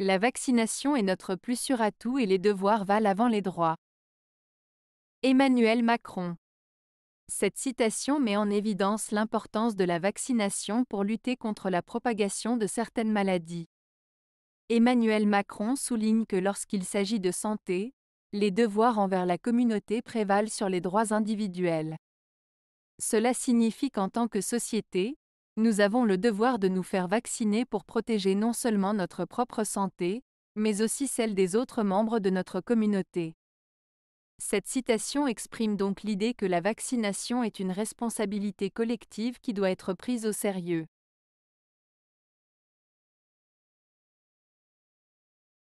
La vaccination est notre plus sûr atout et les devoirs valent avant les droits. Emmanuel Macron. Cette citation met en évidence l'importance de la vaccination pour lutter contre la propagation de certaines maladies. Emmanuel Macron souligne que lorsqu'il s'agit de santé, les devoirs envers la communauté prévalent sur les droits individuels. Cela signifie qu'en tant que société, nous avons le devoir de nous faire vacciner pour protéger non seulement notre propre santé, mais aussi celle des autres membres de notre communauté. Cette citation exprime donc l'idée que la vaccination est une responsabilité collective qui doit être prise au sérieux.